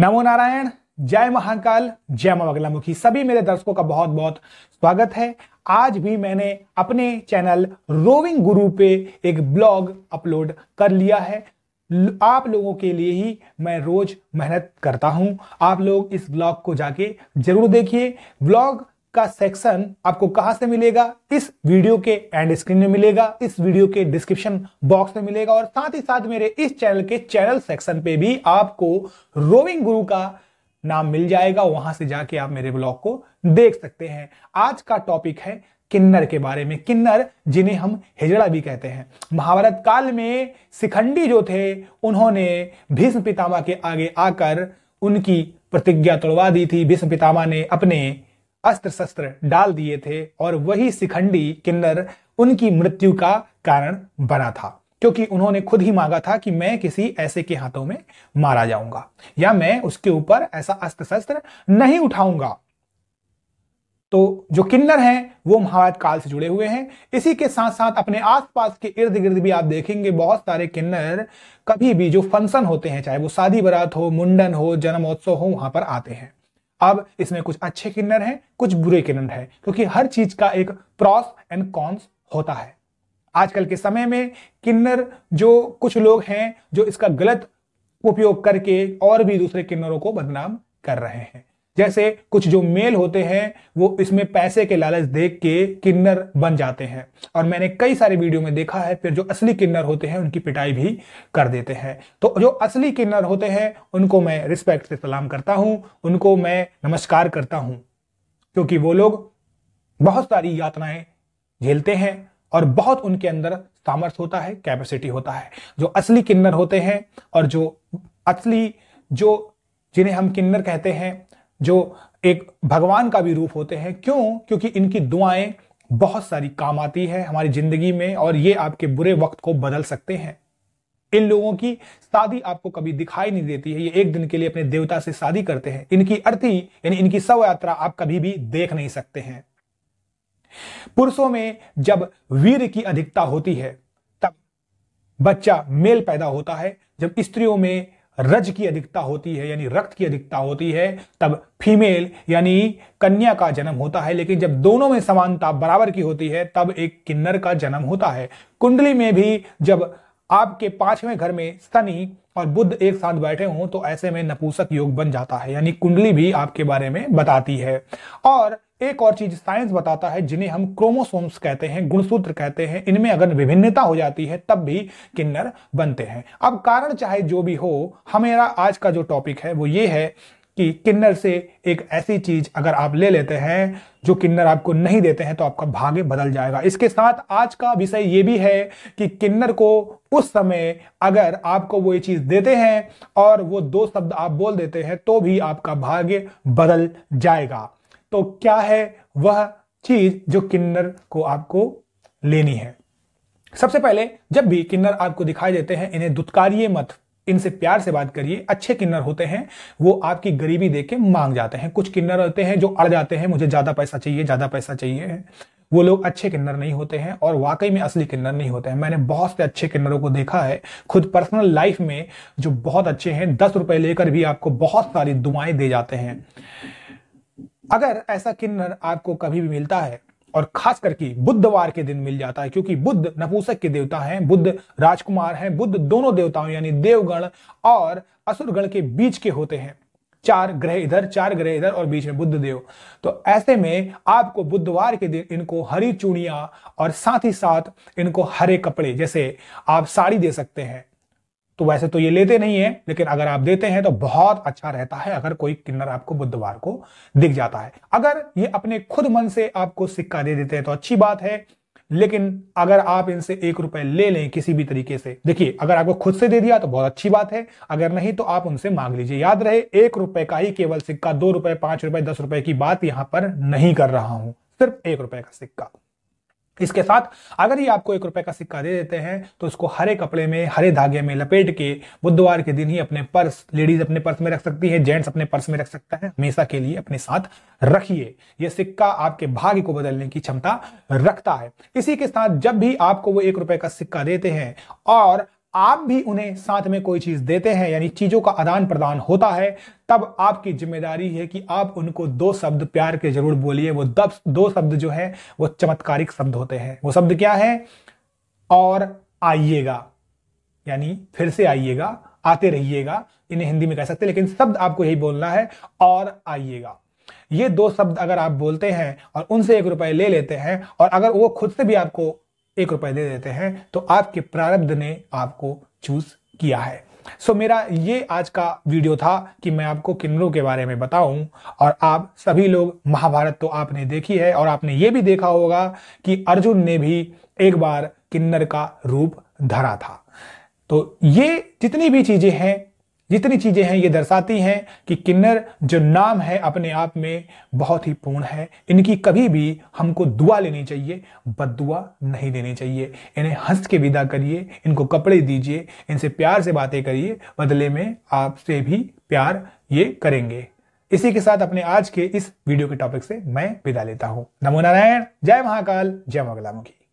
नमो नारायण जय महाकाल जय बगला मुखी सभी मेरे दर्शकों का बहुत बहुत स्वागत है आज भी मैंने अपने चैनल रोविंग गुरु पे एक ब्लॉग अपलोड कर लिया है आप लोगों के लिए ही मैं रोज मेहनत करता हूं आप लोग इस ब्लॉग को जाके जरूर देखिए ब्लॉग का सेक्शन आपको कहां से मिलेगा इस वीडियो के एंड स्क्रीन में मिलेगा इस वीडियो के डिस्क्रिप्शन बॉक्स में मिलेगा और साथ ही साथ मेरे इस चैनल के चैनल सेक्शन पे भी आपको रोविंग गुरु का नाम मिल जाएगा वहां से जाके आप मेरे ब्लॉग को देख सकते हैं आज का टॉपिक है किन्नर के बारे में किन्नर जिन्हें हम हिजड़ा भी कहते हैं महाभारत काल में शिखंडी जो थे उन्होंने भीष्म पितामह के आगे आकर उनकी प्रतिज्ञा तोड़वा दी थी भीष्म पितामह ने अपने अस्त्र शस्त्र डाल दिए थे और वही शिखंडी किन्नर उनकी मृत्यु का कारण बना था क्योंकि उन्होंने खुद ही मांगा था कि मैं किसी ऐसे के हाथों में मारा जाऊंगा या मैं उसके ऊपर ऐसा अस्त्र शस्त्र नहीं उठाऊंगा तो जो किन्नर हैं वो महाभारत काल से जुड़े हुए हैं इसी के साथ साथ अपने आसपास के इर्द गिर्द भी आप देखेंगे बहुत सारे किन्नर कभी भी जो फंक्शन होते हैं चाहे वो शादी बरात हो मुंडन हो जन्मोत्सव हो वहां पर आते हैं अब इसमें कुछ अच्छे किन्नर हैं कुछ बुरे किन्नर हैं क्योंकि हर चीज का एक प्रॉस एंड कॉन्स होता है आजकल के समय में किन्नर जो कुछ लोग हैं जो इसका गलत उपयोग करके और भी दूसरे किन्नरों को बदनाम कर रहे हैं जैसे कुछ जो मेल होते हैं वो इसमें पैसे के लालच देख के किन्नर बन जाते हैं और मैंने कई सारे वीडियो में देखा है फिर जो असली किन्नर होते हैं उनकी पिटाई भी कर देते हैं तो जो असली किन्नर होते हैं उनको मैं रिस्पेक्ट से सलाम करता हूँ उनको मैं नमस्कार करता हूँ क्योंकि वो लोग बहुत सारी यातनाएं झेलते हैं और बहुत उनके अंदर सामर्थ्य होता है कैपेसिटी होता है जो असली किन्नर होते हैं और जो असली जो जिन्हें हम किन्नर कहते हैं जो एक भगवान का भी रूप होते हैं क्यों क्योंकि इनकी दुआएं बहुत सारी काम आती है हमारी जिंदगी में और ये आपके बुरे वक्त को बदल सकते हैं इन लोगों की शादी आपको कभी दिखाई नहीं देती है ये एक दिन के लिए अपने देवता से शादी करते हैं इनकी अर्थी यानी इनकी सव यात्रा आप कभी भी देख नहीं सकते हैं पुरुषों में जब वीर की अधिकता होती है तब बच्चा मेल पैदा होता है जब स्त्रियों में रज की अधिकता होती है यानी रक्त की अधिकता होती है तब फीमेल यानी कन्या का जन्म होता है लेकिन जब दोनों में समानता बराबर की होती है तब एक किन्नर का जन्म होता है कुंडली में भी जब आपके पांचवें घर में शनि और बुद्ध एक साथ बैठे हों तो ऐसे में नपुसक योग बन जाता है यानी कुंडली भी आपके बारे में बताती है और एक और चीज साइंस बताता है जिन्हें हम क्रोमोसोम्स कहते हैं गुणसूत्र कहते हैं इनमें अगर विभिन्नता हो जाती है तब भी किन्नर बनते हैं अब कारण चाहे जो भी हो हमारा आज का जो टॉपिक है वो ये है कि किन्नर से एक ऐसी चीज अगर आप ले लेते हैं जो किन्नर आपको नहीं देते हैं तो आपका भाग्य बदल जाएगा इसके साथ आज का विषय ये भी है कि किन्नर को उस समय अगर आपको वो ये चीज देते हैं और वो दो शब्द आप बोल देते हैं तो भी आपका भाग्य बदल जाएगा तो क्या है वह चीज जो किन्नर को आपको लेनी है सबसे पहले जब भी किन्नर आपको दिखाई देते हैं इन्हें दुत्कारिय मत इनसे प्यार से बात करिए अच्छे किन्नर होते हैं वो आपकी गरीबी दे के मांग जाते हैं कुछ किन्नर होते हैं जो अड़ जाते हैं मुझे ज़्यादा पैसा चाहिए ज़्यादा पैसा चाहिए वो लोग अच्छे किन्नर नहीं होते हैं और वाकई में असली किन्नर नहीं होते हैं मैंने बहुत से अच्छे किन्नरों को देखा है खुद पर्सनल लाइफ में जो बहुत अच्छे हैं दस रुपए लेकर भी आपको बहुत सारी दुआएं दे जाते हैं अगर ऐसा किन्नर आपको कभी भी मिलता है और खास करके बुधवार के दिन मिल जाता है क्योंकि बुद्ध नपूसक के देवता हैं बुद्ध राजकुमार हैं बुद्ध दोनों देवताओं यानी देवगण और असुरगण के बीच के होते हैं चार ग्रह इधर चार ग्रह इधर और बीच में बुद्ध देव तो ऐसे में आपको बुधवार के दिन इनको हरी चूड़ियां और साथ ही साथ इनको हरे कपड़े जैसे आप साड़ी दे सकते हैं तो वैसे तो ये लेते नहीं है लेकिन अगर आप देते हैं तो बहुत अच्छा रहता है अगर कोई किन्नर आपको बुधवार को दिख जाता है अगर ये अपने खुद मन से आपको सिक्का दे देते हैं तो अच्छी बात है लेकिन अगर आप इनसे एक रुपए ले लें किसी भी तरीके से देखिए अगर आपको खुद से दे दिया तो बहुत अच्छी बात है अगर नहीं तो आप उनसे मांग लीजिए याद रहे एक रुपए का ही केवल सिक्का दो रुपए पांच रुपए दस रुपए की बात यहां पर नहीं कर रहा हूं सिर्फ एक रुपए का सिक्का इसके साथ अगर ये आपको एक रुपए का सिक्का दे देते हैं तो उसको हरे कपड़े में हरे धागे में लपेट के बुधवार के दिन ही अपने पर्स लेडीज अपने पर्स में रख सकती है जेंट्स अपने पर्स में रख सकता है हमेशा के लिए अपने साथ रखिए यह सिक्का आपके भाग्य को बदलने की क्षमता रखता है इसी के साथ जब भी आपको वो एक रुपए का सिक्का देते हैं और आप भी उन्हें साथ में कोई चीज देते हैं यानी चीजों का आदान प्रदान होता है तब आपकी जिम्मेदारी है कि आप उनको दो शब्द प्यार के जरूर बोलिए वो दब दो शब्द जो है वो चमत्कारिक शब्द होते हैं वो शब्द क्या है और आइएगा यानी फिर से आइएगा आते रहिएगा इन्हें हिंदी में कह सकते हैं लेकिन शब्द आपको यही बोलना है और आइएगा ये दो शब्द अगर आप बोलते हैं और उनसे एक रुपए ले लेते हैं और अगर वो खुद से भी आपको एक रुपए दे देते हैं तो आपके प्रारब्ध ने आपको चूज किया है सो so, मेरा ये आज का वीडियो था कि मैं आपको किन्नरों के बारे में बताऊं और आप सभी लोग महाभारत तो आपने देखी है और आपने ये भी देखा होगा कि अर्जुन ने भी एक बार किन्नर का रूप धरा था तो ये जितनी भी चीजें हैं जितनी चीजें हैं ये दर्शाती हैं कि किन्नर जो नाम है अपने आप में बहुत ही पूर्ण है इनकी कभी भी हमको दुआ लेनी चाहिए बदुआ नहीं देनी चाहिए इन्हें हंस के विदा करिए इनको कपड़े दीजिए इनसे प्यार से बातें करिए बदले में आपसे भी प्यार ये करेंगे इसी के साथ अपने आज के इस वीडियो के टॉपिक से मैं विदा लेता हूं नमो नारायण जय महाकाल जय मंगलामुखी